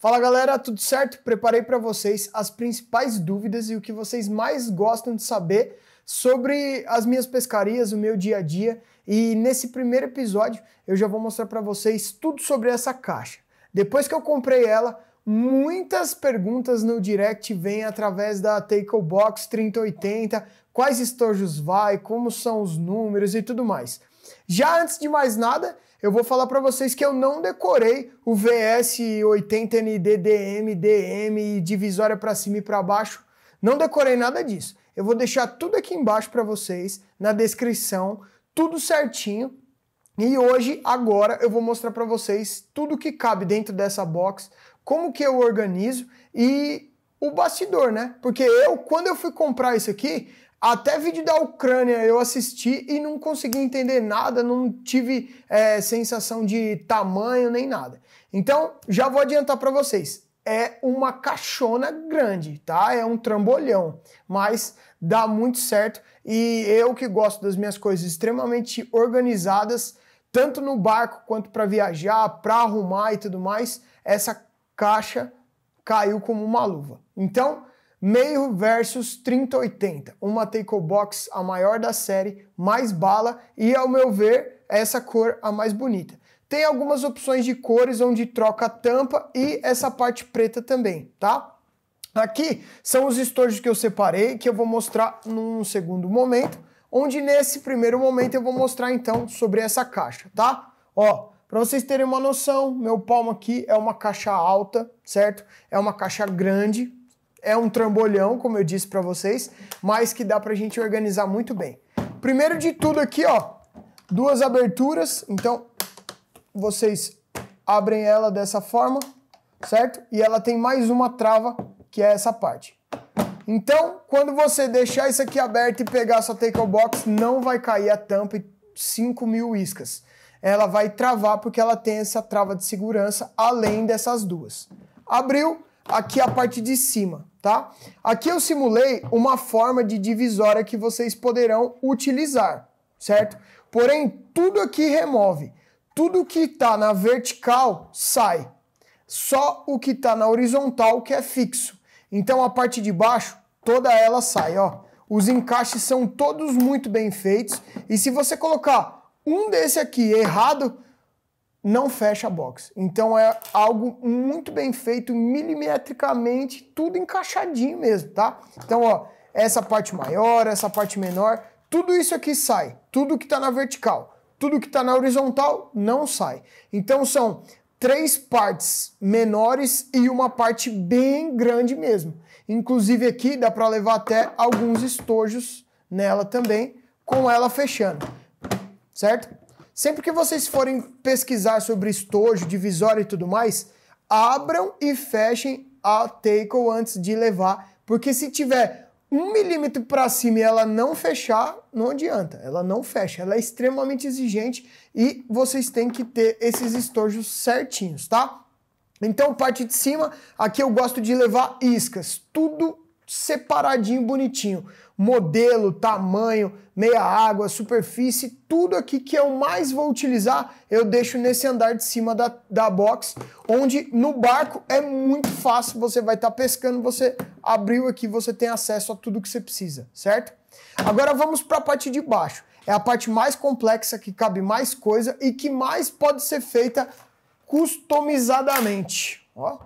Fala galera, tudo certo? Preparei para vocês as principais dúvidas e o que vocês mais gostam de saber sobre as minhas pescarias, o meu dia a dia. E nesse primeiro episódio eu já vou mostrar para vocês tudo sobre essa caixa. Depois que eu comprei ela, muitas perguntas no direct vêm através da Takeobox 3080, quais estojos vai, como são os números e tudo mais. Já antes de mais nada, eu vou falar para vocês que eu não decorei o VS 80ND, DM, DM, divisória para cima e para baixo. Não decorei nada disso. Eu vou deixar tudo aqui embaixo para vocês, na descrição, tudo certinho. E hoje, agora, eu vou mostrar para vocês tudo que cabe dentro dessa box, como que eu organizo e o bastidor, né? Porque eu, quando eu fui comprar isso aqui, até vídeo da Ucrânia eu assisti e não consegui entender nada, não tive é, sensação de tamanho nem nada. Então, já vou adiantar para vocês. É uma caixona grande, tá? É um trambolhão, mas dá muito certo. E eu que gosto das minhas coisas extremamente organizadas, tanto no barco quanto para viajar, para arrumar e tudo mais, essa caixa caiu como uma luva. Então, Meio versus 3080, uma take box a maior da série, mais bala e, ao meu ver, essa cor a mais bonita. Tem algumas opções de cores onde troca a tampa e essa parte preta também, tá? Aqui são os estojos que eu separei, que eu vou mostrar num segundo momento, onde nesse primeiro momento eu vou mostrar então sobre essa caixa, tá? Ó, para vocês terem uma noção, meu palmo aqui é uma caixa alta, certo? É uma caixa grande, é um trambolhão, como eu disse para vocês, mas que dá para a gente organizar muito bem. Primeiro de tudo aqui, ó, duas aberturas, então vocês abrem ela dessa forma, certo? E ela tem mais uma trava, que é essa parte. Então, quando você deixar isso aqui aberto e pegar sua tackle box, não vai cair a tampa e 5 mil iscas. Ela vai travar porque ela tem essa trava de segurança, além dessas duas. Abriu, aqui é a parte de cima, tá? Aqui eu simulei uma forma de divisória que vocês poderão utilizar, certo? Porém, tudo aqui remove. Tudo que está na vertical sai. Só o que está na horizontal que é fixo. Então a parte de baixo, toda ela sai, ó. Os encaixes são todos muito bem feitos. E se você colocar um desse aqui errado, não fecha a box. Então é algo muito bem feito, milimetricamente, tudo encaixadinho mesmo, tá? Então, ó, essa parte maior, essa parte menor, tudo isso aqui sai. Tudo que está na vertical, tudo que está na horizontal não sai. Então são três partes menores e uma parte bem grande mesmo. Inclusive aqui dá para levar até alguns estojos nela também, com ela fechando, certo? Sempre que vocês forem pesquisar sobre estojo, divisório e tudo mais, abram e fechem a tackle antes de levar, porque se tiver um milímetro para cima e ela não fechar, não adianta. Ela não fecha. Ela é extremamente exigente e vocês têm que ter esses estojos certinhos, tá? Então, parte de cima, aqui eu gosto de levar iscas, tudo separadinho, bonitinho modelo, tamanho, meia água, superfície, tudo aqui que eu mais vou utilizar, eu deixo nesse andar de cima da, da box, onde no barco é muito fácil, você vai estar tá pescando, você abriu aqui, você tem acesso a tudo que você precisa, certo? Agora vamos para a parte de baixo. É a parte mais complexa, que cabe mais coisa e que mais pode ser feita customizadamente. Ó,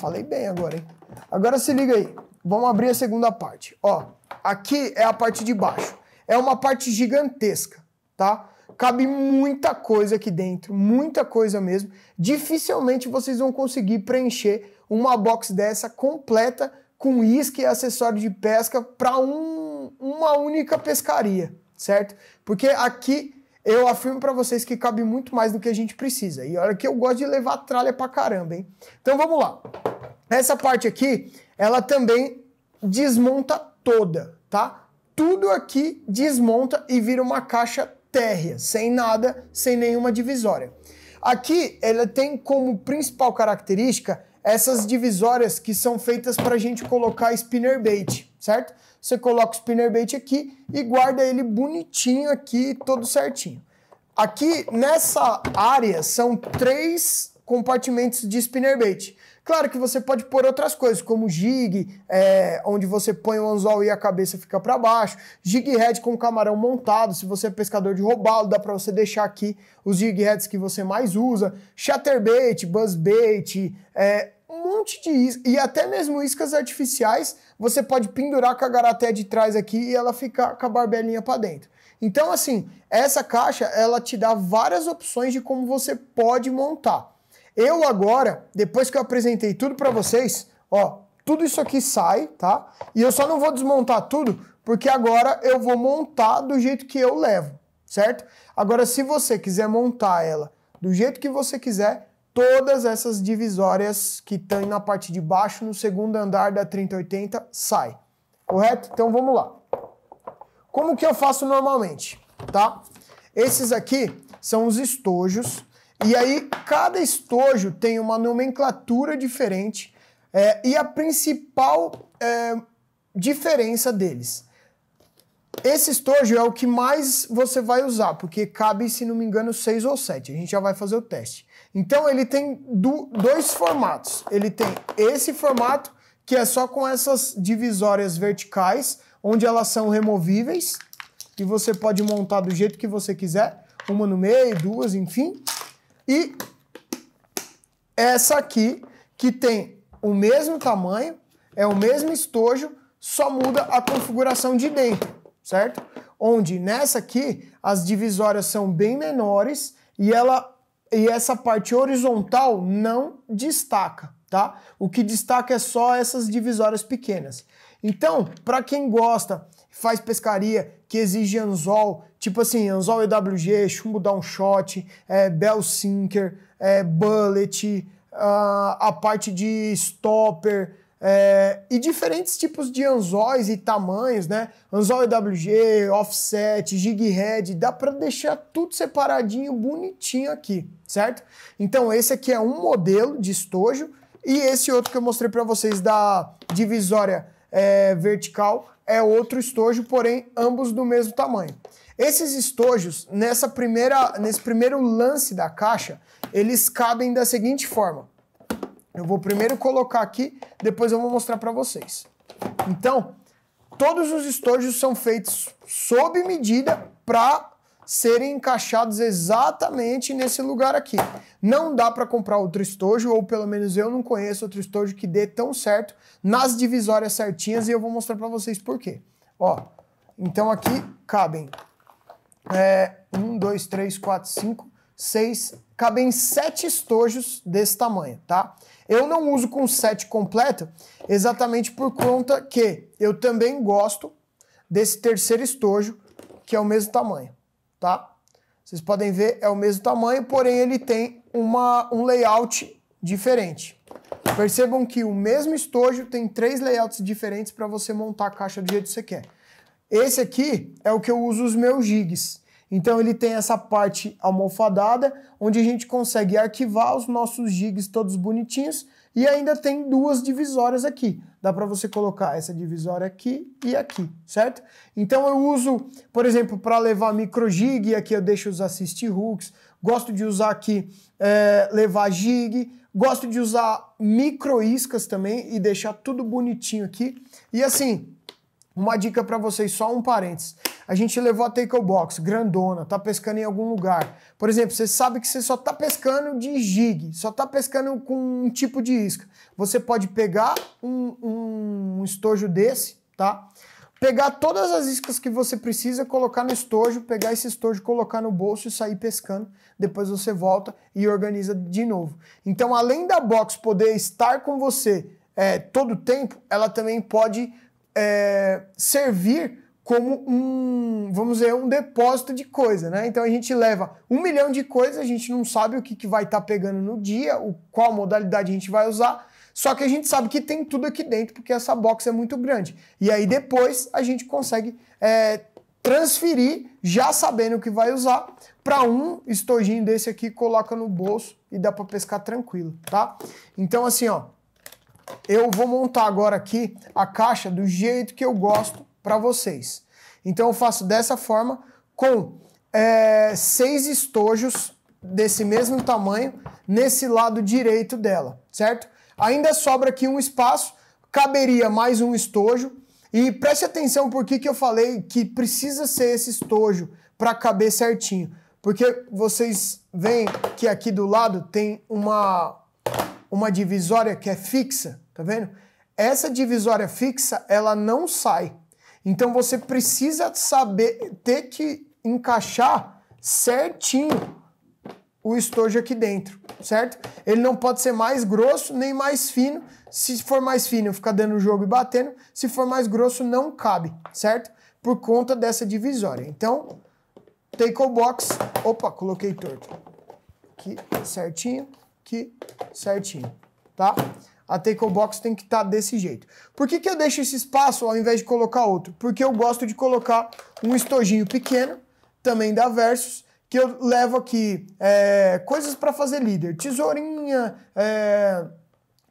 falei bem agora, hein? Agora se liga aí. Vamos abrir a segunda parte. Ó, aqui é a parte de baixo. É uma parte gigantesca, tá? Cabe muita coisa aqui dentro, muita coisa mesmo. Dificilmente vocês vão conseguir preencher uma box dessa completa com isque e acessório de pesca para um, uma única pescaria, certo? Porque aqui eu afirmo para vocês que cabe muito mais do que a gente precisa. E olha que eu gosto de levar tralha para caramba, hein? Então vamos lá. Essa parte aqui ela também desmonta toda, tá? Tudo aqui desmonta e vira uma caixa térrea, sem nada, sem nenhuma divisória. Aqui ela tem como principal característica essas divisórias que são feitas para a gente colocar spinner bait, certo? Você coloca o spinner bait aqui e guarda ele bonitinho aqui, todo certinho. Aqui nessa área são três compartimentos de spinner bait. Claro que você pode pôr outras coisas, como jig, é, onde você põe o anzol e a cabeça fica para baixo, jig head com camarão montado, se você é pescador de robalo, dá para você deixar aqui os jig heads que você mais usa, chatterbait, buzzbait, é, um monte de iscas, e até mesmo iscas artificiais, você pode pendurar com a garaté de trás aqui e ela ficar com a barbelinha para dentro. Então, assim, essa caixa, ela te dá várias opções de como você pode montar. Eu agora, depois que eu apresentei tudo para vocês, ó, tudo isso aqui sai, tá? E eu só não vou desmontar tudo, porque agora eu vou montar do jeito que eu levo, certo? Agora, se você quiser montar ela do jeito que você quiser, todas essas divisórias que estão na parte de baixo, no segundo andar da 3080, sai, correto? Então, vamos lá. Como que eu faço normalmente, tá? Esses aqui são os estojos e aí, cada estojo tem uma nomenclatura diferente é, e a principal é, diferença deles. Esse estojo é o que mais você vai usar, porque cabe, se não me engano, seis ou sete. A gente já vai fazer o teste. Então, ele tem do, dois formatos. Ele tem esse formato, que é só com essas divisórias verticais, onde elas são removíveis, e você pode montar do jeito que você quiser, uma no meio, duas, enfim. E essa aqui, que tem o mesmo tamanho, é o mesmo estojo, só muda a configuração de dentro, certo? Onde nessa aqui as divisórias são bem menores e ela e essa parte horizontal não destaca, tá? O que destaca é só essas divisórias pequenas. Então, para quem gosta, faz pescaria que exige anzol, Tipo assim, anzol EWG, chumbo downshot, é, bell sinker, é, bullet, a, ah, a parte de stopper, é, e diferentes tipos de anzóis e tamanhos, né? Anzol EWG, offset, jig head, dá para deixar tudo separadinho, bonitinho aqui, certo? Então esse aqui é um modelo de estojo e esse outro que eu mostrei para vocês da divisória é, vertical é outro estojo, porém ambos do mesmo tamanho. Esses estojos, nessa primeira, nesse primeiro lance da caixa, eles cabem da seguinte forma. Eu vou primeiro colocar aqui, depois eu vou mostrar para vocês. Então, todos os estojos são feitos sob medida para serem encaixados exatamente nesse lugar aqui. Não dá para comprar outro estojo, ou pelo menos eu não conheço outro estojo que dê tão certo nas divisórias certinhas e eu vou mostrar para vocês por quê. Ó, então aqui cabem é, um, dois, três, quatro, cinco, seis, cabem sete estojos desse tamanho, tá? Eu não uso com sete completo exatamente por conta que eu também gosto desse terceiro estojo, que é o mesmo tamanho, tá? Vocês podem ver, é o mesmo tamanho, porém ele tem uma, um layout diferente. Percebam que o mesmo estojo tem três layouts diferentes para você montar a caixa do jeito que você quer. Esse aqui é o que eu uso os meus gigs. Então ele tem essa parte almofadada, onde a gente consegue arquivar os nossos gigs todos bonitinhos e ainda tem duas divisórias aqui. Dá para você colocar essa divisória aqui e aqui, certo? Então eu uso, por exemplo, para levar micro gig, aqui eu deixo os assist hooks, gosto de usar aqui é, levar gig, gosto de usar micro iscas também e deixar tudo bonitinho aqui. E assim, uma dica para vocês, só um parênteses. A gente levou a tackle box, grandona, tá pescando em algum lugar. Por exemplo, você sabe que você só tá pescando de jig, só tá pescando com um tipo de isca. Você pode pegar um, um, um estojo desse, tá? Pegar todas as iscas que você precisa, colocar no estojo, pegar esse estojo, colocar no bolso e sair pescando. Depois você volta e organiza de novo. Então, além da box poder estar com você é, todo o tempo, ela também pode é, servir como um, vamos dizer, um depósito de coisa, né? Então a gente leva um milhão de coisas, a gente não sabe o que, que vai estar tá pegando no dia, o, qual modalidade a gente vai usar, só que a gente sabe que tem tudo aqui dentro, porque essa box é muito grande. E aí depois a gente consegue é, transferir, já sabendo o que vai usar, para um estojinho desse aqui, coloca no bolso e dá para pescar tranquilo, tá? Então assim, ó, eu vou montar agora aqui a caixa do jeito que eu gosto para vocês. Então eu faço dessa forma com é, seis estojos desse mesmo tamanho nesse lado direito dela, certo? Ainda sobra aqui um espaço, caberia mais um estojo. E preste atenção porque que eu falei que precisa ser esse estojo para caber certinho. Porque vocês veem que aqui do lado tem uma, uma divisória que é fixa, tá vendo? Essa divisória fixa, ela não sai. Então você precisa saber ter que encaixar certinho o estojo aqui dentro, certo? Ele não pode ser mais grosso nem mais fino. Se for mais fino, fica dando jogo e batendo. Se for mais grosso, não cabe, certo? Por conta dessa divisória. Então, take o box. Opa, coloquei torto. Aqui, certinho aqui certinho, tá? A tackle box tem que estar tá desse jeito. Por que, que eu deixo esse espaço ao invés de colocar outro? Porque eu gosto de colocar um estojinho pequeno, também da Versus, que eu levo aqui é, coisas para fazer líder. Tesourinha, é,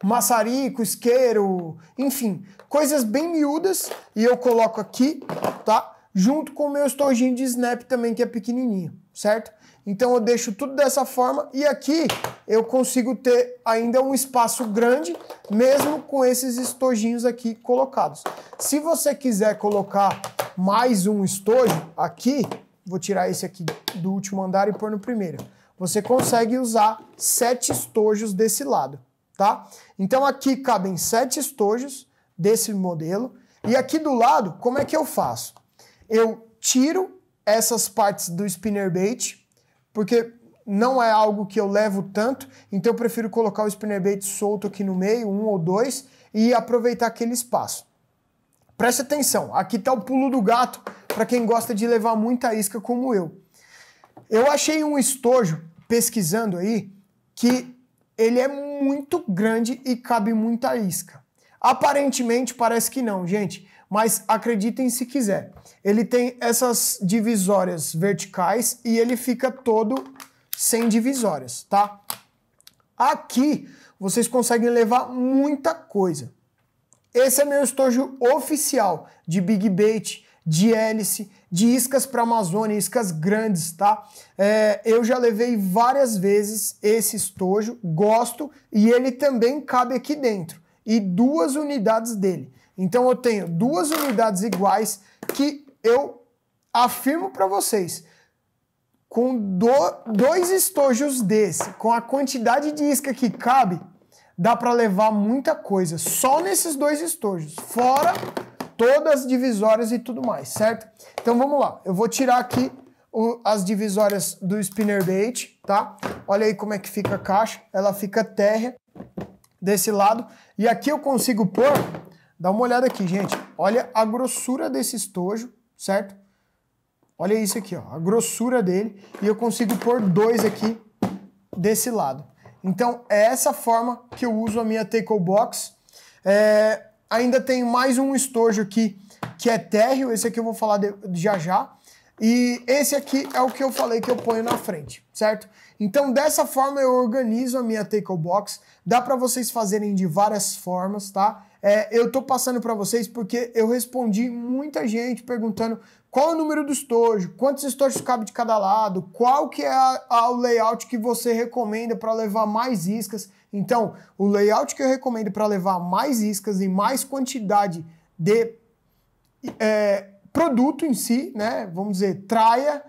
maçarico, isqueiro, enfim. Coisas bem miúdas e eu coloco aqui, tá? Junto com o meu estojinho de snap também, que é pequenininho, certo? Então eu deixo tudo dessa forma e aqui eu consigo ter ainda um espaço grande, mesmo com esses estojinhos aqui colocados. Se você quiser colocar mais um estojo aqui, vou tirar esse aqui do último andar e pôr no primeiro. Você consegue usar sete estojos desse lado, tá? Então aqui cabem sete estojos desse modelo. E aqui do lado, como é que eu faço? Eu tiro essas partes do spinnerbait, porque não é algo que eu levo tanto, então eu prefiro colocar o spinner bait solto aqui no meio, um ou dois, e aproveitar aquele espaço. Preste atenção, aqui está o pulo do gato para quem gosta de levar muita isca como eu. Eu achei um estojo pesquisando aí que ele é muito grande e cabe muita isca. Aparentemente parece que não, gente, mas acreditem se quiser. Ele tem essas divisórias verticais e ele fica todo sem divisórias, tá? Aqui vocês conseguem levar muita coisa. Esse é meu estojo oficial de Big Bait, de hélice, de iscas para Amazônia, iscas grandes, tá? É, eu já levei várias vezes esse estojo, gosto e ele também cabe aqui dentro e duas unidades dele. Então eu tenho duas unidades iguais que eu afirmo para vocês, com do, dois estojos desse, com a quantidade de isca que cabe, dá para levar muita coisa, só nesses dois estojos, fora todas as divisórias e tudo mais, certo? Então vamos lá, eu vou tirar aqui o, as divisórias do spinnerbait, tá? Olha aí como é que fica a caixa, ela fica térrea, desse lado. E aqui eu consigo pôr, dá uma olhada aqui, gente. Olha a grossura desse estojo, certo? Olha isso aqui, ó, a grossura dele. E eu consigo pôr dois aqui desse lado. Então, é essa forma que eu uso a minha Tackle Box. É, ainda tem mais um estojo aqui que é térreo, esse aqui eu vou falar de, já já. E esse aqui é o que eu falei que eu ponho na frente, certo? Então, dessa forma, eu organizo a minha Tackle Box. Dá para vocês fazerem de várias formas, tá? É, eu tô passando para vocês porque eu respondi muita gente perguntando qual é o número do estojo, quantos estojos cabe de cada lado, qual que é a, a, o layout que você recomenda para levar mais iscas. Então, o layout que eu recomendo para levar mais iscas e mais quantidade de... É, produto em si, né? Vamos dizer, traia,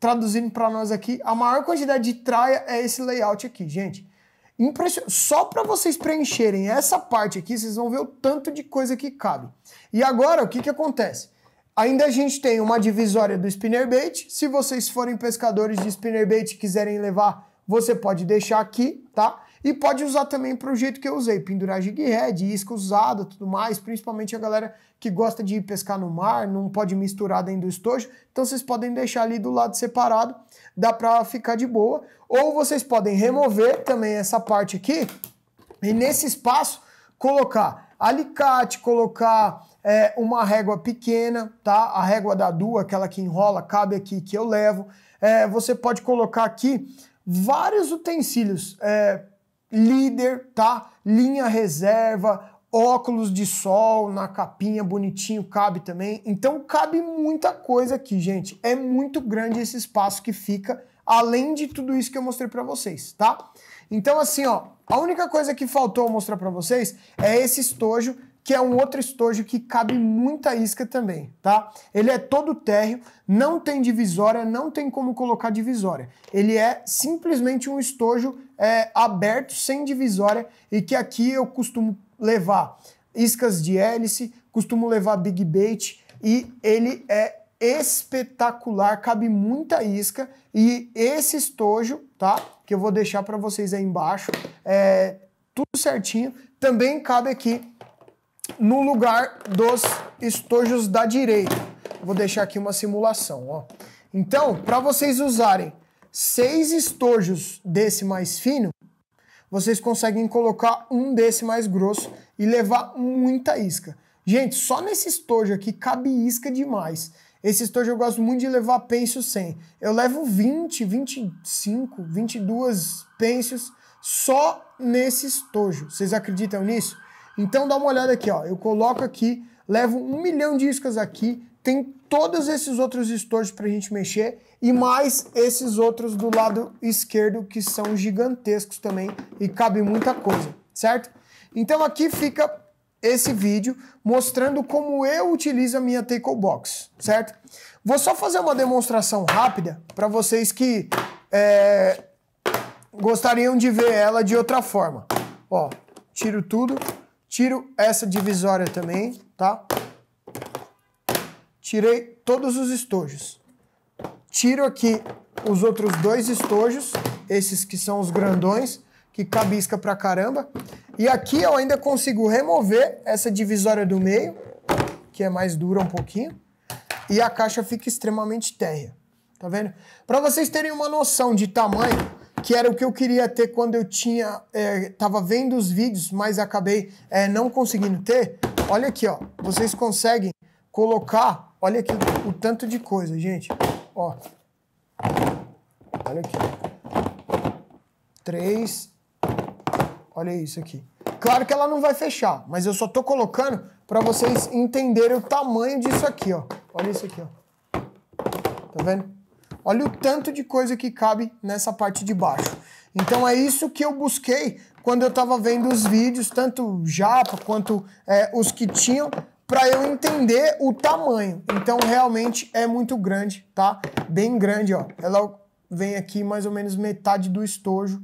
traduzindo para nós aqui, a maior quantidade de traia é esse layout aqui, gente. Impression... Só para vocês preencherem essa parte aqui, vocês vão ver o tanto de coisa que cabe. E agora, o que, que acontece? Ainda a gente tem uma divisória do spinnerbait. Se vocês forem pescadores de spinnerbait e quiserem levar, você pode deixar aqui, tá? E pode usar também para o jeito que eu usei, pendurar jighead, isca usada, tudo mais, principalmente a galera que gosta de ir pescar no mar, não pode misturar dentro do estojo, então vocês podem deixar ali do lado separado, dá para ficar de boa. Ou vocês podem remover também essa parte aqui e nesse espaço colocar alicate, colocar é, uma régua pequena, tá? A régua da Dua, aquela que enrola, cabe aqui que eu levo. É, você pode colocar aqui vários utensílios, é, líder, tá? Linha reserva, óculos de sol na capinha bonitinho cabe também. Então cabe muita coisa aqui, gente. É muito grande esse espaço que fica além de tudo isso que eu mostrei para vocês, tá? Então assim, ó, a única coisa que faltou mostrar para vocês é esse estojo que é um outro estojo que cabe muita isca também, tá? Ele é todo térreo, não tem divisória, não tem como colocar divisória. Ele é simplesmente um estojo é, aberto, sem divisória, e que aqui eu costumo levar iscas de hélice, costumo levar big bait, e ele é espetacular, cabe muita isca, e esse estojo, tá? Que eu vou deixar para vocês aí embaixo, é tudo certinho, também cabe aqui no lugar dos estojos da direita. Vou deixar aqui uma simulação, ó. Então, para vocês usarem seis estojos desse mais fino, vocês conseguem colocar um desse mais grosso e levar muita isca. Gente, só nesse estojo aqui cabe isca demais. Esse estojo eu gosto muito de levar penso sem. Eu levo 20, 25, 22 pensos só nesse estojo. Vocês acreditam nisso? Então dá uma olhada aqui, ó. Eu coloco aqui, levo um milhão de iscas aqui, tem todos esses outros estojos para a gente mexer e mais esses outros do lado esquerdo que são gigantescos também e cabe muita coisa, certo? Então aqui fica esse vídeo mostrando como eu utilizo a minha Tackle Box, certo? Vou só fazer uma demonstração rápida para vocês que é, gostariam de ver ela de outra forma. Ó, tiro tudo. Tiro essa divisória também, tá? Tirei todos os estojos. Tiro aqui os outros dois estojos, esses que são os grandões, que cabisca pra caramba. E aqui eu ainda consigo remover essa divisória do meio, que é mais dura um pouquinho, e a caixa fica extremamente térrea. Tá vendo? Para vocês terem uma noção de tamanho, que era o que eu queria ter quando eu tinha é, tava vendo os vídeos, mas acabei é, não conseguindo ter. Olha aqui, ó, vocês conseguem colocar, olha aqui o tanto de coisa, gente. Ó, olha aqui, três, olha isso aqui. Claro que ela não vai fechar, mas eu só tô colocando para vocês entenderem o tamanho disso aqui, ó. Olha isso aqui, ó. Tá vendo? Olha o tanto de coisa que cabe nessa parte de baixo. Então é isso que eu busquei quando eu estava vendo os vídeos, tanto japa quanto é, os que tinham, para eu entender o tamanho. Então realmente é muito grande, tá? Bem grande, ó. Ela vem aqui mais ou menos metade do estojo,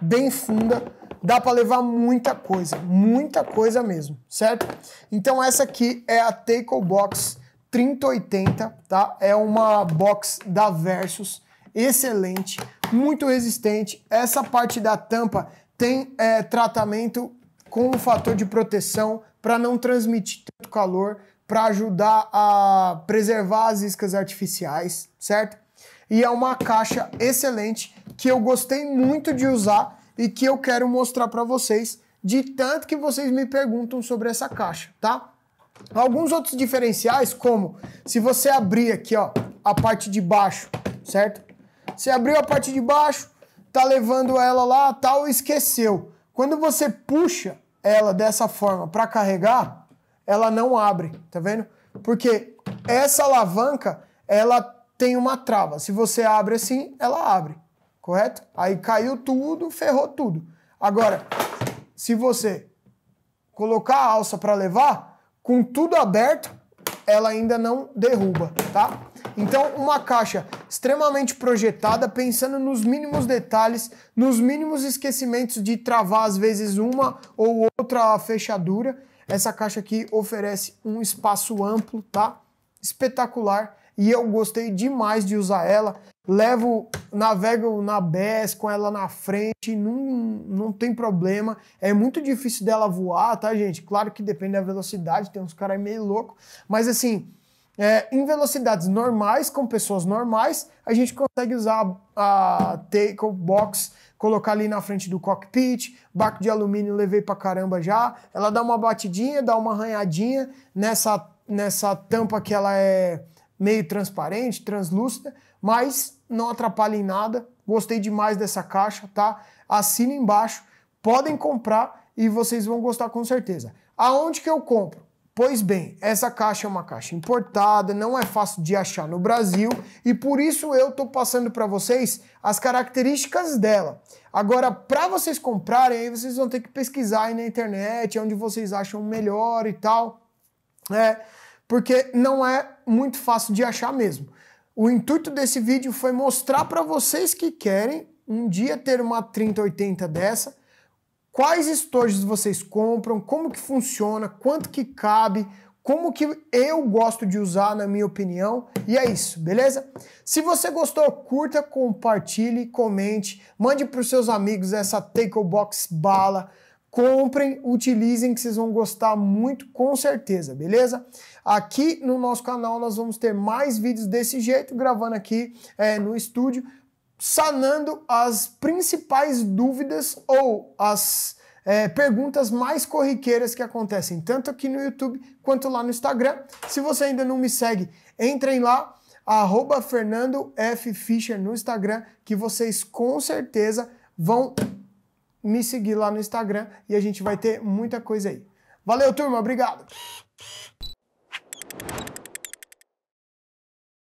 bem funda. Dá para levar muita coisa, muita coisa mesmo, certo? Então essa aqui é a Tackle Box 3080, tá? É uma box da Versus, excelente, muito resistente. Essa parte da tampa tem é, tratamento com um fator de proteção para não transmitir tanto calor, para ajudar a preservar as iscas artificiais, certo? E é uma caixa excelente que eu gostei muito de usar e que eu quero mostrar para vocês, de tanto que vocês me perguntam sobre essa caixa, tá? Alguns outros diferenciais, como se você abrir aqui, ó, a parte de baixo, certo? Você abriu a parte de baixo, tá levando ela lá, tal, tá, esqueceu. Quando você puxa ela dessa forma para carregar, ela não abre, tá vendo? Porque essa alavanca, ela tem uma trava. Se você abre assim, ela abre, correto? Aí caiu tudo, ferrou tudo. Agora, se você colocar a alça para levar, com tudo aberto, ela ainda não derruba, tá? Então, uma caixa extremamente projetada, pensando nos mínimos detalhes, nos mínimos esquecimentos de travar às vezes uma ou outra fechadura. Essa caixa aqui oferece um espaço amplo, tá? Espetacular e eu gostei demais de usar ela levo, navego na BES com ela na frente, não, não tem problema. É muito difícil dela voar, tá, gente? Claro que depende da velocidade, tem uns caras meio louco, mas assim, é, em velocidades normais, com pessoas normais, a gente consegue usar a, a tackle box, colocar ali na frente do cockpit, barco de alumínio levei pra caramba já. Ela dá uma batidinha, dá uma arranhadinha nessa, nessa tampa que ela é meio transparente, translúcida, mas não atrapalha em nada. Gostei demais dessa caixa, tá? Assina embaixo, podem comprar e vocês vão gostar com certeza. Aonde que eu compro? Pois bem, essa caixa é uma caixa importada, não é fácil de achar no Brasil e por isso eu estou passando para vocês as características dela. Agora, para vocês comprarem, aí vocês vão ter que pesquisar aí na internet onde vocês acham melhor e tal, né? Porque não é muito fácil de achar mesmo. O intuito desse vídeo foi mostrar para vocês que querem um dia ter uma 3080 dessa, quais estojos vocês compram, como que funciona, quanto que cabe, como que eu gosto de usar na minha opinião. E é isso, beleza? Se você gostou, curta, compartilhe, comente, mande para os seus amigos essa box bala comprem, utilizem que vocês vão gostar muito com certeza, beleza? Aqui no nosso canal nós vamos ter mais vídeos desse jeito, gravando aqui é, no estúdio, sanando as principais dúvidas ou as é, perguntas mais corriqueiras que acontecem, tanto aqui no YouTube quanto lá no Instagram. Se você ainda não me segue, entrem lá, arroba Fernando F. Fischer no Instagram, que vocês com certeza vão me seguir lá no Instagram e a gente vai ter muita coisa aí. Valeu, turma, obrigado!